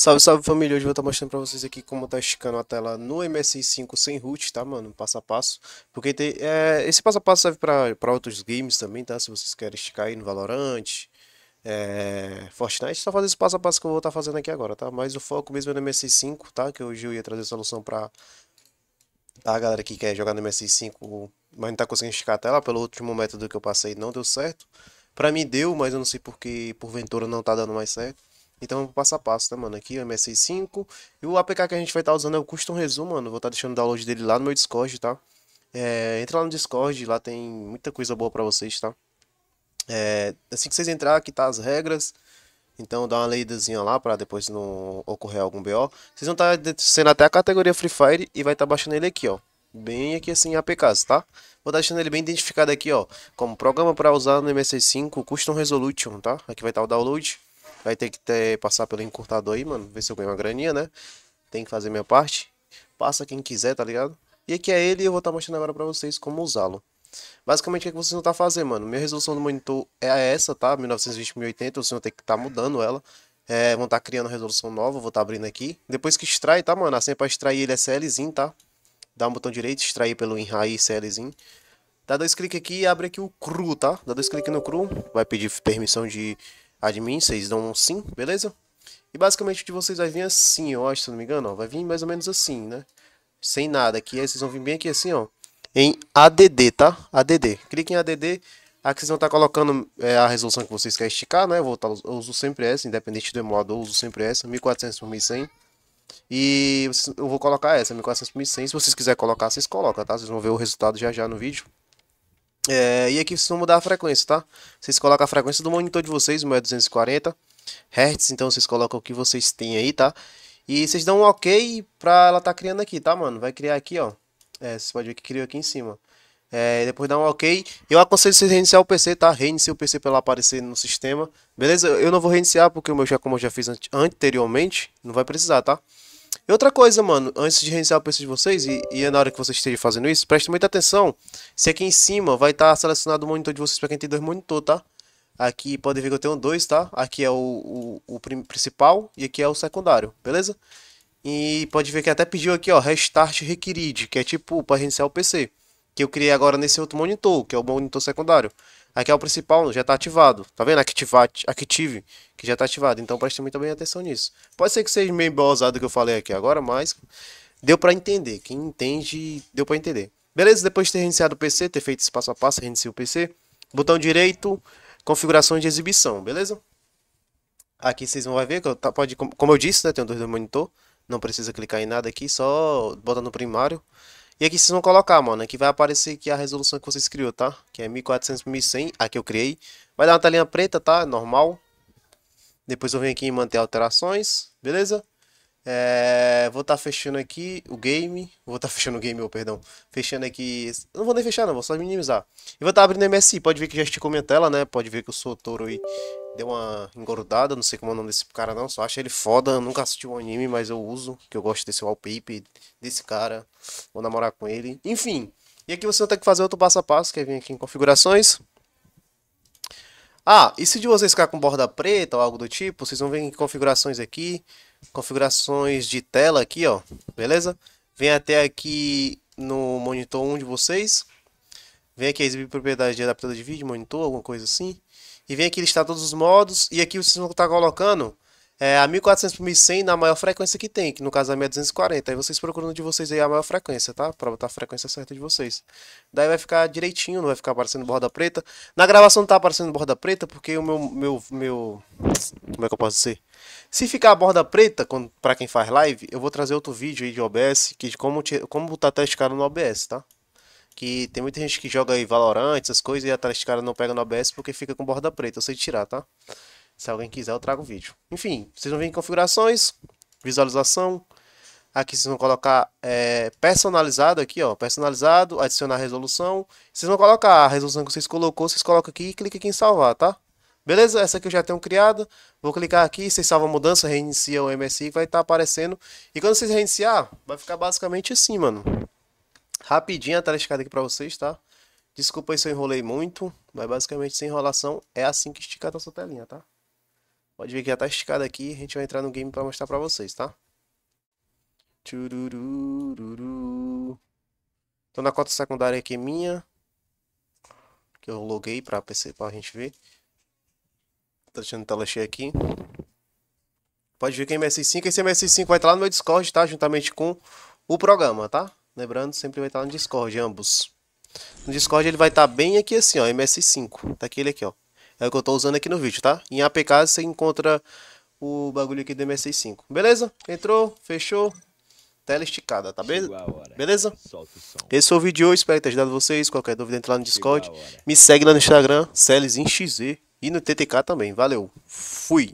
Salve, salve família! Hoje eu vou estar mostrando pra vocês aqui como tá esticando a tela no MSI5 sem root, tá mano? Passo a passo. Porque tem, é, esse passo a passo serve pra, pra outros games também, tá? Se vocês querem esticar aí no Valorant, é, Fortnite, só fazer esse passo a passo que eu vou estar fazendo aqui agora, tá? Mas o foco mesmo é no MSI5, tá? Que hoje eu ia trazer solução pra a galera que quer jogar no MSI5, mas não tá conseguindo esticar a tela. Pelo último método que eu passei não deu certo. Pra mim deu, mas eu não sei porque porventura não tá dando mais certo. Então, passo a passo, tá, mano? Aqui o MSI5. E o APK que a gente vai estar tá usando é o Custom Resumo, mano. Vou estar tá deixando o download dele lá no meu Discord, tá? É, entra lá no Discord, lá tem muita coisa boa pra vocês, tá? É, assim que vocês entrar, aqui tá as regras. Então dá uma leidazinha lá para depois não ocorrer algum BO. Vocês vão estar tá sendo até a categoria Free Fire e vai estar tá baixando ele aqui, ó. Bem aqui assim, APKs, tá? Vou estar tá deixando ele bem identificado aqui, ó. Como programa para usar no MS5 Custom Resolution, tá? Aqui vai estar tá o download. Vai ter que ter, passar pelo encurtador aí, mano. Ver se eu ganho uma graninha, né? Tem que fazer minha parte. Passa quem quiser, tá ligado? E aqui é ele e eu vou estar tá mostrando agora pra vocês como usá-lo. Basicamente, o que, é que vocês vão estar tá fazendo, mano? Minha resolução do monitor é essa, tá? 1920x1080, vocês vão ter que estar tá mudando ela. É, vão estar tá criando resolução nova, vou estar tá abrindo aqui. Depois que extrai, tá, mano? Assim, é pra extrair ele é CLzinho, tá? Dá um botão direito, extrair pelo enraí CLzinho. Dá dois cliques aqui e abre aqui o cru, tá? Dá dois cliques no cru, vai pedir permissão de admin, vocês dão um sim, beleza? E basicamente o de vocês vai vir assim, ó, se não me engano, ó, vai vir mais ou menos assim, né? Sem nada aqui, aí vocês vão vir bem aqui assim, ó, em ADD, tá? ADD. Clique em ADD, aqui vocês vão estar tá colocando é, a resolução que vocês querem esticar, né? Eu, vou tá, eu uso sempre essa, independente do emulador, uso sempre essa, 1400 x 1100. E eu vou colocar essa, 1400 x 1100. Se vocês quiserem colocar, vocês colocam, tá? Vocês vão ver o resultado já já no vídeo. É, e aqui vocês vão mudar a frequência, tá? Vocês colocam a frequência do monitor de vocês, o meu é 240 Hz, então vocês colocam o que vocês têm aí, tá? E vocês dão um ok pra ela tá criando aqui, tá, mano? Vai criar aqui, ó. É, vocês podem ver que criou aqui em cima. É, depois dá um ok. Eu aconselho vocês reiniciar o PC, tá? Reinicie o PC para ela aparecer no sistema. Beleza? Eu não vou reiniciar porque o meu já, como eu já fiz anteriormente, não vai precisar, tá? E outra coisa, mano, antes de reiniciar o PC de vocês, e, e é na hora que vocês estejam fazendo isso, preste muita atenção se aqui em cima vai estar tá selecionado o monitor de vocês para quem tem dois monitores tá? Aqui pode ver que eu tenho dois, tá? Aqui é o, o, o principal e aqui é o secundário, beleza? E pode ver que até pediu aqui, ó, Restart Required, que é tipo para reiniciar o PC. Que eu criei agora nesse outro monitor, que é o monitor secundário. Aqui é o principal, já está ativado. Tá vendo? Activate, active, que já está ativado. Então preste muito bem atenção nisso. Pode ser que seja meio embosado que eu falei aqui agora, mas deu para entender. Quem entende, deu para entender. Beleza? Depois de ter reiniciado o PC, ter feito esse passo a passo, reiniciar o PC. Botão direito, configurações de exibição, beleza? Aqui vocês vão ver que eu, tá, pode, como eu disse, né, tem um dois do monitor. Não precisa clicar em nada aqui, só bota no primário. E aqui vocês vão colocar, mano, aqui vai aparecer aqui a resolução que vocês criou, tá? Que é 1400 por 1100, a que eu criei. Vai dar uma telinha preta, tá? Normal. Depois eu venho aqui em manter alterações, beleza? É, vou estar tá fechando aqui o game. Vou estar tá fechando o game, oh, perdão. Fechando aqui. Não vou nem fechar, não, vou só minimizar. E vou estar tá abrindo MSI. Pode ver que já esticou minha tela, né? Pode ver que o Sotoro aí deu uma engordada. Não sei como é o nome desse cara, não. Só acho ele foda. nunca assisti um anime, mas eu uso. Que eu gosto desse wallpaper, desse cara. Vou namorar com ele. Enfim. E aqui você vai ter que fazer outro passo a passo, que é vir aqui em configurações. Ah, e se de vocês ficar com borda preta ou algo do tipo, vocês vão ver em configurações aqui configurações de tela aqui, ó, beleza? Vem até aqui no monitor 1 de vocês. Vem aqui exibir propriedade de adaptador de vídeo, monitor, alguma coisa assim. E vem aqui listar todos os modos. E aqui vocês vão estar tá colocando é, a 1400 por 1100 na maior frequência que tem, que no caso é a 1240. Aí vocês procurando de vocês aí a maior frequência, tá? Pra botar a frequência certa de vocês. Daí vai ficar direitinho, não vai ficar aparecendo borda preta. Na gravação não tá aparecendo borda preta, porque o meu, meu, meu... Como é que eu posso dizer? Se ficar a borda preta, para quem faz live, eu vou trazer outro vídeo aí de OBS, que de como, como botar tá teste cara no OBS, tá? Que tem muita gente que joga aí Valorant, essas coisas, e a teste cara não pega no OBS porque fica com borda preta, eu sei tirar, tá? Se alguém quiser, eu trago o vídeo. Enfim, vocês vão vir em configurações, visualização, Aqui vocês vão colocar é, personalizado aqui, ó, personalizado, adicionar resolução. Vocês vão colocar a resolução que vocês colocou, vocês colocam aqui e clica aqui em salvar, tá? Beleza? Essa aqui eu já tenho criado. Vou clicar aqui, vocês salvam a mudança, reinicia o MSI vai estar tá aparecendo. E quando vocês reiniciar, vai ficar basicamente assim, mano. Rapidinho a tela esticada aqui pra vocês, tá? Desculpa aí se eu enrolei muito, mas basicamente sem enrolação é assim que estica a sua telinha, tá? Pode ver que já tá esticada aqui, a gente vai entrar no game pra mostrar pra vocês, tá? Tchururururu. Tô na cota secundária aqui minha. Que eu loguei pra PC pra gente ver tá deixando tela cheia aqui. Pode ver que MS5. Esse MS5 vai estar lá no meu Discord, tá? Juntamente com o programa, tá? Lembrando, sempre vai estar no Discord, ambos. No Discord ele vai estar bem aqui assim, ó, MS5. Tá aquele aqui, ó. É o que eu tô usando aqui no vídeo, tá? Em APK você encontra o bagulho aqui do MS5. Beleza? Entrou, fechou. Tela esticada, tá beleza? Beleza? Esse foi o vídeo, eu espero ter ajudado vocês. Qualquer dúvida, entra lá no Discord. Me segue lá no Instagram, CelzinXZ. E no TTK também. Valeu. Fui.